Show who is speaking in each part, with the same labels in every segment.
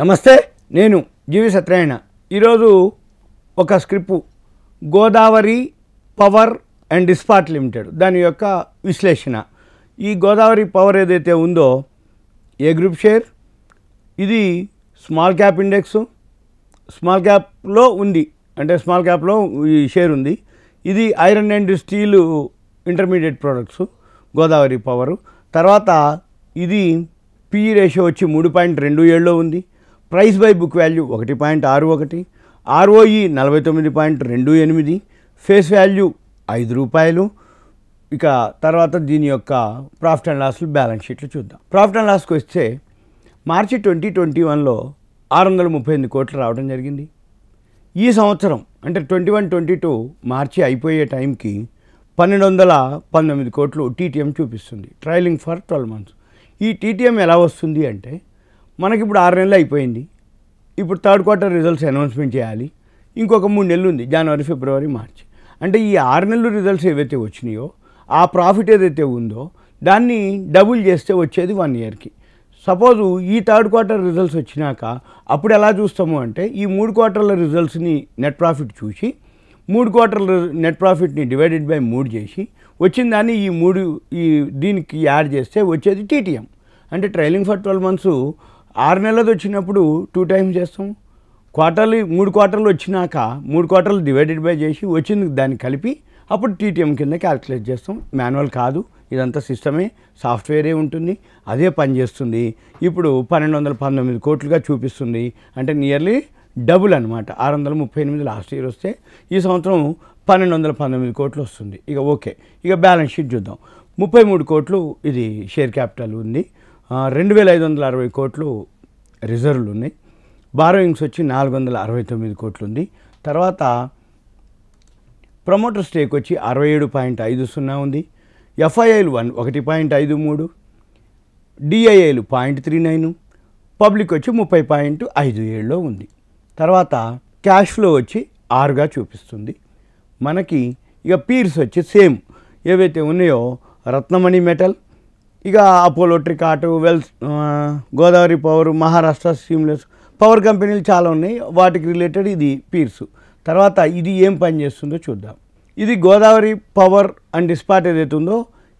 Speaker 1: నమస్తే నేను జీవి సత్యనారాయణ ఈరోజు ఒక scrip Godavari power and Ispat limited దాని యొక్క విశ్లేషణ ఈ గోదావరి పవర్ ఏదైతే ఉందో ఏ గ్రూప్ షేర్ ఇది స్మాల్ క్యాప్ ఇండెక్స్ స్మాల్ క్యాప్లో ఉంది అంటే స్మాల్ క్యాప్లో ఈ షేర్ ఉంది ఇది iron and steel intermediate products Godavari power తర్వాత ఇది పిఈ రేషియో వచ్చి మూడు పాయింట్ రెండు ఏళ్ళలో ఉంది ప్రైస్ బై బుక్ వాల్యూ ఒకటి పాయింట్ ఆరు ఒకటి ఆర్ఓఈ నలభై తొమ్మిది పాయింట్ రెండు ఎనిమిది ఫేస్ వాల్యూ ఐదు రూపాయలు ఇక తర్వాత దీని యొక్క ప్రాఫిట్ అండ్ లాస్లు బ్యాలెన్స్ షీట్లు చూద్దాం ప్రాఫిట్ అండ్ లాస్కి వస్తే మార్చి ట్వంటీ ట్వంటీ వన్లో ఆరు వందల ముప్పై ఎనిమిది కోట్లు రావడం జరిగింది ఈ సంవత్సరం అంటే twenty one twenty two March అయిపోయే టైంకి పన్నెండు వందల పంతొమ్మిది కోట్లు టీటీఎం చూపిస్తుంది ట్రయలింగ్ ఫర్ ట్వెల్వ్ మంత్స్ ఈ టీటీఎం ఎలా వస్తుంది అంటే మనకి ఇప్పుడు ఆరు నెలలు అయిపోయింది ఇప్పుడు థర్డ్ క్వార్టర్ రిజల్ట్స్ అనౌన్స్మెంట్ చేయాలి ఇంకొక మూడు నెలలు ఉంది జనవరి ఫిబ్రవరి మార్చ్ అంటే ఈ ఆరు నెలలు రిజల్ట్స్ ఏవైతే వచ్చినాయో ఆ ప్రాఫిట్ ఏదైతే ఉందో దాన్ని డబుల్ చేస్తే వచ్చేది వన్ ఇయర్కి సపోజు ఈ థర్డ్ క్వార్టర్ రిజల్ట్స్ వచ్చినాక అప్పుడు ఎలా చూస్తాము అంటే ఈ మూడు క్వార్టర్ల రిజల్ట్స్ని నెట్ ప్రాఫిట్ చూసి మూడు క్వార్టర్ల నెట్ ప్రాఫిట్ని డివైడెడ్ బై మూడు చేసి వచ్చిన దాన్ని ఈ మూడు ఈ దీనికి యాడ్ చేస్తే వచ్చేది టీటీఎం అంటే ట్రైలింగ్ ఫర్ ట్వెల్వ్ మంత్స్ ఆరు నెలలది వచ్చినప్పుడు టూ టైమ్స్ చేస్తాం క్వార్టర్లీ మూడు క్వార్టర్లు వచ్చినాక మూడు క్వార్టర్లు డివైడెడ్ బై చేసి వచ్చింది దాన్ని కలిపి అప్పుడు టీటీఎం కింద క్యాల్కులేట్ చేస్తాం మాన్యువల్ కాదు ఇదంతా సిస్టమే సాఫ్ట్వేరే ఉంటుంది అదే పనిచేస్తుంది ఇప్పుడు పన్నెండు వందల పంతొమ్మిది కోట్లుగా చూపిస్తుంది అంటే నియర్లీ డబుల్ అనమాట ఆరు వందల ముప్పై ఎనిమిది లాస్ట్ ఇయర్ వస్తే ఈ సంవత్సరం పన్నెండు వందల పంతొమ్మిది కోట్లు వస్తుంది ఇక ఓకే ఇక బ్యాలెన్స్ షీట్ చూద్దాం ముప్పై మూడు కోట్లు ఇది షేర్ క్యాపిటల్ ఉంది రెండు వేల ఐదు వందల అరవై కోట్లు రిజర్వ్లు ఉన్నాయి బారోయింగ్స్ వచ్చి నాలుగు వందల అరవై తొమ్మిది కోట్లు ఉంది తర్వాత ప్రమోటర్ స్టేక్ వచ్చి అరవై ఏడు పాయింట్ ఐదు సున్నా ఉంది ఎఫ్ఐఐలు వన్ ఒకటి పాయింట్ ఐదు మూడు డిఐఐలు పాయింట్ త్రీ నైన్ పబ్లిక్ వచ్చి ముప్పై పాయింట్ ఐదు ఏడులో ఉంది తర్వాత క్యాష్ ఫ్లో వచ్చి ఆరుగా చూపిస్తుంది మనకి ఇక పీర్స్ వచ్చి సేమ్ ఏవైతే ఉన్నాయో రత్నమణి మెటల్ ఇక అపోలో ట్రికాటు వెల్స్ Godavari power Maharashtra seamless power కంపెనీలు చాలా ఉన్నాయి వాటికి రిలేటెడ్ ఇది పీర్సు తర్వాత ఇది ఏం పని చేస్తుందో చూద్దాం ఇది గోదావరి పవర్ అండ్ డిస్పాట్ ఏదైతే ఉందో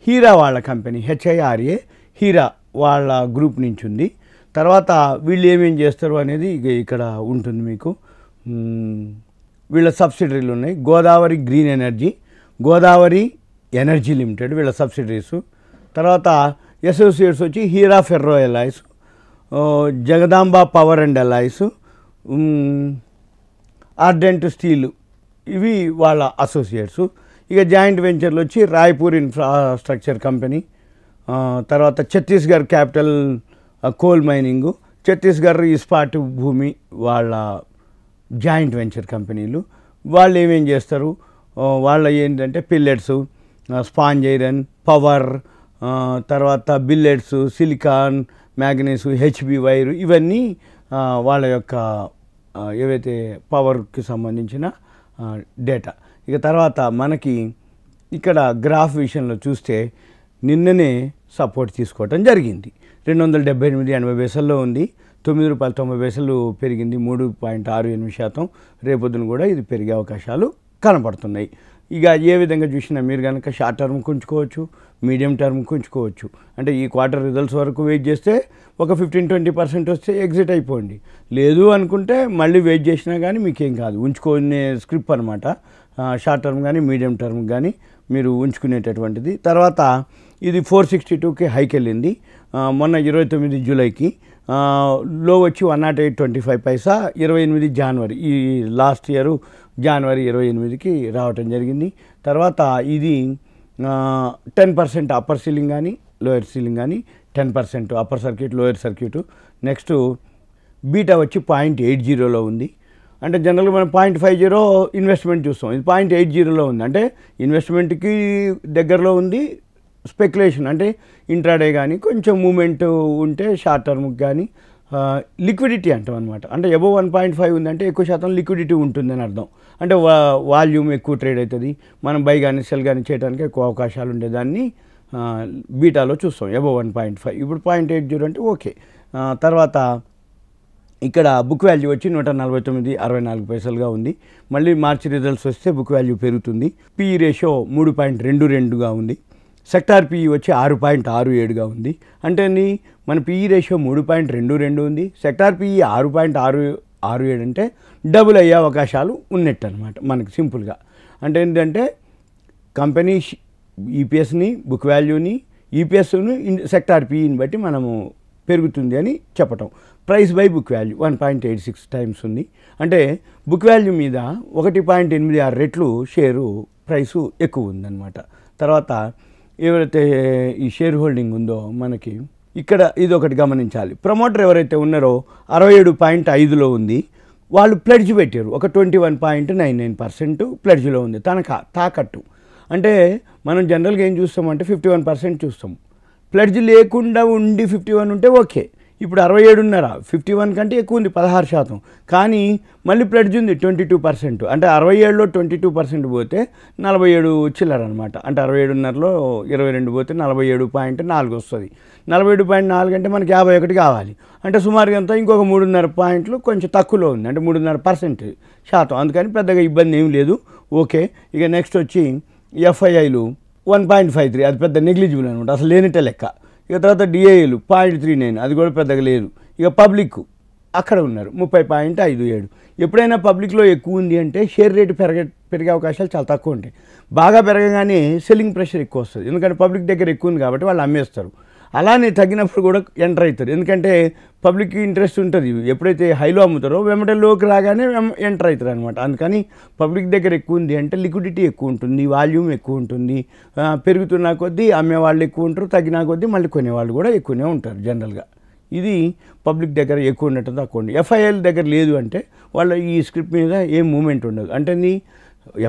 Speaker 1: హీరా వాళ్ళ కంపెనీ హెచ్ఐఆర్ఏ హీరా వాళ్ళ గ్రూప్ నుంచి ఉంది తర్వాత వీళ్ళు ఏమేం చేస్తారు అనేది ఇక ఇక్కడ ఉంటుంది మీకు వీళ్ళ సబ్సిడరీలు ఉన్నాయి Godavari green energy Godavari energy limited వీళ్ళ సబ్సిడరీసు తర్వాత అసోసియేట్స్ వచ్చి Hira ferro alloys Jagdamba power and alloys ardent steel ఇవి వాళ్ళ అసోసియేట్స్ ఇక జాయింట్ వెంచర్లు వచ్చి రాయ్పూర్ ఇన్ఫ్రాస్ట్రక్చర్ కంపెనీ తర్వాత Chhattisgarh capital coal mining Chhattisgarh Ispat Bhumi వాళ్ళ జాయింట్ వెంచర్ కంపెనీలు వాళ్ళు ఏమేం చేస్తారు వాళ్ళ ఏంటంటే పిల్లెట్స్ స్పాంజ్ ఐరన్ పవర్ తర్వాత billets silicon manganese HB wire ఇవన్నీ వాళ్ళ యొక్క ఏవైతే పవర్కి సంబంధించిన డేటా ఇక తర్వాత మనకి ఇక్కడ గ్రాఫ్ విషయంలో చూస్తే నిన్ననే సపోర్ట్ తీసుకోవటం జరిగింది రెండు వందల డెబ్బై ఎనిమిది ఎనభై పైసల్లో ఉంది తొమ్మిది రూపాయల తొంభై వేసలు పెరిగింది మూడు పాయింట్ ఆరు ఎనిమిది శాతం రేపొద్దున కూడా ఇది పెరిగే అవకాశాలు కనపడుతున్నాయి ఇక ఏ విధంగా చూసినా మీరు కనుక షార్ట్ టర్మ్ కుంచుకోవచ్చు మీడియం టర్మ్ కుంచుకోవచ్చు అంటే ఈ క్వార్టర్ రిజల్ట్స్ వరకు వెయిట్ చేస్తే ఒక ఫిఫ్టీన్ ట్వంటీ పర్సెంట్ వస్తే ఎగ్జిట్ అయిపోండి లేదు అనుకుంటే మళ్ళీ వెయిట్ చేసినా కానీ మీకేం కాదు ఉంచుకునే స్క్రిప్ట్ అనమాట షార్ట్ టర్మ్ కానీ మీడియం టర్మ్ కానీ మీరు ఉంచుకునేటటువంటిది తర్వాత ఇది ఫోర్ సిక్స్టీ టూకి హైక్ వెళ్ళింది మొన్న ఇరవై తొమ్మిది జూలైకి లో వచ్చి one not eight twenty five పైసా ఇరవై ఎనిమిది జనవరి ఈ లాస్ట్ ఇయర్ జనవరి ఇరవై ఎనిమిదికి రావటం జరిగింది తర్వాత ఇది టెన్ పర్సెంట్ అప్పర్ సీలింగ్ కానీ లోయర్ సీలింగ్ కానీ ten percent upper circuit lower circuit next beta వచ్చి పాయింట్ ఎయిట్ జీరోలో ఉంది అంటే జనరల్గా మనం పాయింట్ ఫైవ్ జీరో ఇన్వెస్ట్మెంట్ చూస్తాం ఇది పాయింట్ ఎయిట్ జీరోలో ఉంది అంటే ఇన్వెస్ట్మెంట్కి దగ్గరలో ఉంది స్పెక్యులేషన్ అంటే ఇంట్రాడే కానీ కొంచెం మూమెంట్ ఉంటే షార్ట్ టర్మ్ కానీ లిక్విడిటీ అంటాం అనమాట అంటే ఎబో వన్ పాయింట్ ఫైవ్ ఉందంటే ఎక్కువ శాతం లిక్విడిటీ ఉంటుందని అర్థం అంటే వాల్యూమ్ ఎక్కువ ట్రేడ్ అవుతుంది మనం బై కానీ సెల్ కానీ చేయడానికి ఎక్కువ అవకాశాలు ఉండేదాన్ని బీటాలో చూస్తాం ఎబో వన్ పాయింట్ ఫైవ్ ఇప్పుడు పాయింట్ ఎయిట్ జీరో అంటే ఓకే తర్వాత ఇక్కడ బుక్ వాల్యూ వచ్చి నూట నలభై తొమ్మిది అరవై నాలుగు పైసలుగా ఉంది మళ్ళీ మార్చి రిజల్ట్స్ వస్తే బుక్ వాల్యూ పెరుగుతుంది పిఈ రేషో e మూడు పాయింట్ రెండు రెండుగా ఉంది సెక్టార్ పిఈ e వచ్చి ఆరు పాయింట్ ఆరు ఏడుగా ఉంది అంటే మన పీఈ రేషో e మూడు పాయింట్ రెండు రెండు ఉంది సెక్టార్ పిఈ ఆరు పాయింట్ ఆరు ఆరు ఏడు అంటే డబుల్ అయ్యే అవకాశాలు ఉన్నట్టు అనమాట మనకు సింపుల్గా అంటే ఏంటంటే కంపెనీ ఈపీఎస్ని బుక్ వాల్యూని ఈపీఎస్ను సెక్టార్ పిఈని బట్టి మనము పెరుగుతుంది అని చెప్పటం price by book value one point eight six times ఉంది అంటే బుక్ వాల్యూ మీద ఒకటి పాయింట్ ఎనిమిది ఆరు రెట్లు షేరు ప్రైసు ఎక్కువ ఉందన్నమాట తర్వాత ఎవరైతే ఈ షేర్ హోల్డింగ్ ఉందో మనకి ఇక్కడ ఇది ఒకటి గమనించాలి ప్రమోటర్ ఎవరైతే ఉన్నారో అరవై ఏడు పాయింట్ ఐదులో ఉంది వాళ్ళు ప్లెడ్జ్ పెట్టారు ఒక twenty one point nine nine percent ప్లెడ్జ్లో ఉంది తనఖా తాకట్టు అంటే మనం జనరల్గా ఏం చూస్తామంటే ఫిఫ్టీ వన్ పర్సెంట్ చూస్తాం ప్లడ్జ్ లేకుండా ఉండి ఫిఫ్టీ వన్ ఉంటే ఓకే ఇప్పుడు అరవై ఏడున్నర ఫిఫ్టీ వన్ కంటే ఎక్కువ ఉంది పదహారు శాతం కానీ మళ్ళీ ప్లడ్జ్ ఉంది ట్వంటీ టూ పర్సెంట్ అంటే అరవై ఏడులో ట్వంటీ టూ పర్సెంట్ పోతే నలభై ఏడు చిల్లరనమాట అంటే అరవై ఏడున్నరలో ఇరవై రెండు పోతే నలభై ఏడు పాయింట్ నాలుగు వస్తుంది నలభై ఏడు పాయింట్ నాలుగు అంటే మనకి యాభై ఒకటి కావాలి అంటే సుమారుగా అంతా ఇంకొక మూడున్నర పాయింట్లు కొంచెం తక్కువలో ఉంది అంటే మూడున్నర పర్సెంట్ శాతం అందుకని పెద్దగా ఇబ్బంది ఏం లేదు ఓకే ఇక నెక్స్ట్ వచ్చి ఎఫ్ఐఐలు వన్ పాయింట్ ఫైవ్ త్రీ అది పెద్ద నెగ్లిజిబుల్ అనమాట అసలు లేనట్టే లెక్క ఇక తర్వాత డిఏలు పాయింట్ త్రీ నైన్ అది కూడా పెద్దగా లేదు ఇక పబ్లిక్ అక్కడ ఉన్నారు ముప్పై పాయింట్ ఐదు ఏడు ఎప్పుడైనా పబ్లిక్లో ఎక్కువ ఉంది అంటే షేర్ రేటు పెరగ పెరిగే అవకాశాలు చాలా తక్కువ ఉంటాయి బాగా పెరగగానే సెల్లింగ్ ప్రెషర్ ఎక్కువ వస్తుంది ఎందుకంటే పబ్లిక్ దగ్గర ఎక్కువ ఉంది కాబట్టి వాళ్ళు అమ్మేస్తారు అలానే తగ్గినప్పుడు కూడా ఎంటర్ అవుతారు ఎందుకంటే పబ్లిక్ ఇంట్రెస్ట్ ఉంటుంది ఎప్పుడైతే హైలో అమ్ముతారో వెంబడే లోకి రాగానే ఎంటర్ అవుతారు అనమాట అందుకని పబ్లిక్ దగ్గర ఎక్కువ ఉంది అంటే లిక్విడిటీ ఎక్కువ ఉంటుంది వాల్యూమ్ ఎక్కువ ఉంటుంది పెరుగుతున్న కొద్దీ అమ్మే వాళ్ళు ఎక్కువ ఉంటారు తగ్గిన కొద్దీ మళ్ళీ కొనేవాళ్ళు కూడా ఎక్కువనే ఉంటారు జనరల్గా ఇది పబ్లిక్ దగ్గర ఎక్కువ ఉండటం తక్కువ ఉంది ఎఫ్ఐఎల్ దగ్గర లేదు అంటే వాళ్ళ ఈ స్క్రిప్ట్ మీద ఏం మూమెంట్ ఉండదు అంటే నీ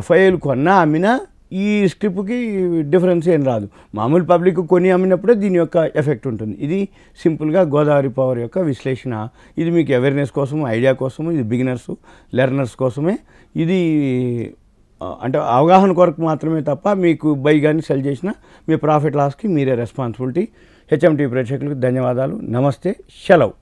Speaker 1: ఎఫ్ఐఎల్ కొన్నా అమ్మినా ఈ స్ట్రిప్కి డిఫరెన్స్ ఏం రాదు మామూలు పబ్లిక్ కొని అమ్మినప్పుడే దీని యొక్క ఎఫెక్ట్ ఉంటుంది ఇది సింపుల్గా గోదావరి పవర్ యొక్క విశ్లేషణ ఇది మీకు అవేర్నెస్ కోసము ఐడియా కోసము ఇది బిగినర్స్ లెర్నర్స్ కోసమే ఇది అంటే అవగాహన కొరకు మాత్రమే తప్ప మీకు బై కానీ సెల్ చేసిన మీ ప్రాఫిట్ లాస్కి మీరే రెస్పాన్సిబిలిటీ హెచ్ఎంటీ ప్రేక్షకులకు ధన్యవాదాలు నమస్తే సెలవు